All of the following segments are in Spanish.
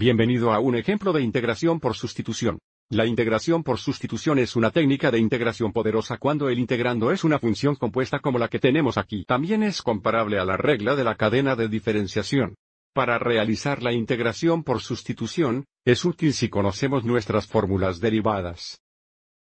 Bienvenido a un ejemplo de integración por sustitución. La integración por sustitución es una técnica de integración poderosa cuando el integrando es una función compuesta como la que tenemos aquí. También es comparable a la regla de la cadena de diferenciación. Para realizar la integración por sustitución, es útil si conocemos nuestras fórmulas derivadas.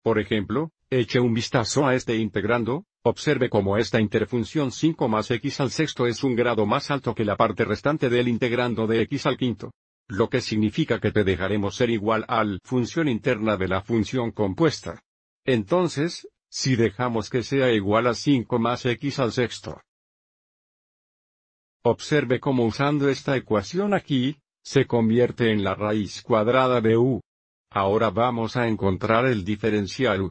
Por ejemplo, eche un vistazo a este integrando, observe cómo esta interfunción 5 más x al sexto es un grado más alto que la parte restante del integrando de x al quinto lo que significa que te dejaremos ser igual al función interna de la función compuesta. Entonces, si dejamos que sea igual a 5 más x al sexto. Observe cómo usando esta ecuación aquí, se convierte en la raíz cuadrada de u. Ahora vamos a encontrar el diferencial u.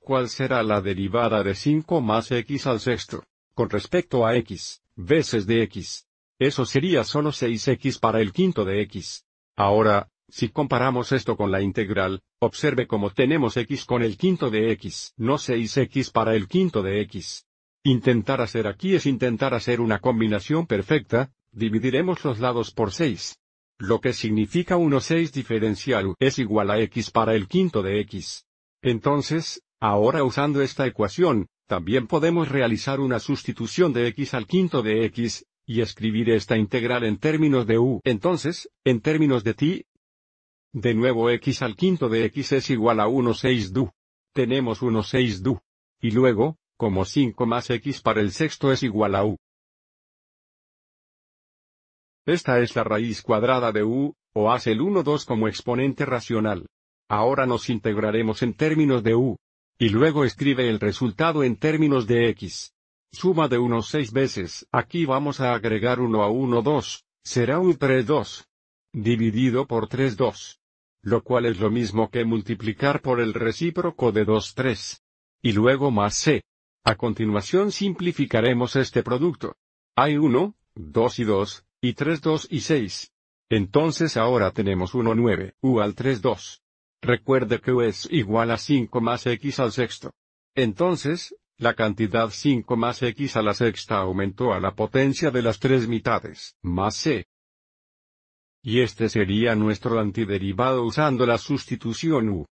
¿Cuál será la derivada de 5 más x al sexto, con respecto a x, veces de x? Eso sería solo 6x para el quinto de x. Ahora, si comparamos esto con la integral, observe cómo tenemos x con el quinto de x, no 6x para el quinto de x. Intentar hacer aquí es intentar hacer una combinación perfecta, dividiremos los lados por 6. Lo que significa 6 diferencial es igual a x para el quinto de x. Entonces, ahora usando esta ecuación, también podemos realizar una sustitución de x al quinto de x, y escribir esta integral en términos de u. Entonces, en términos de t, de nuevo x al quinto de x es igual a 6 du. Tenemos 6 du. Y luego, como 5 más x para el sexto es igual a u. Esta es la raíz cuadrada de u, o hace el 2 como exponente racional. Ahora nos integraremos en términos de u. Y luego escribe el resultado en términos de x. Suma de 1 seis veces, aquí vamos a agregar 1 a 1 2, será un 3 2. Dividido por 3 2. Lo cual es lo mismo que multiplicar por el recíproco de 2 3. Y luego más c. A continuación simplificaremos este producto. Hay 1, 2 y 2, y 3 2 y 6. Entonces ahora tenemos 1 9, u al 3 2. Recuerde que u es igual a 5 más x al sexto. Entonces, la cantidad 5 más x a la sexta aumentó a la potencia de las tres mitades, más c. Y este sería nuestro antiderivado usando la sustitución u.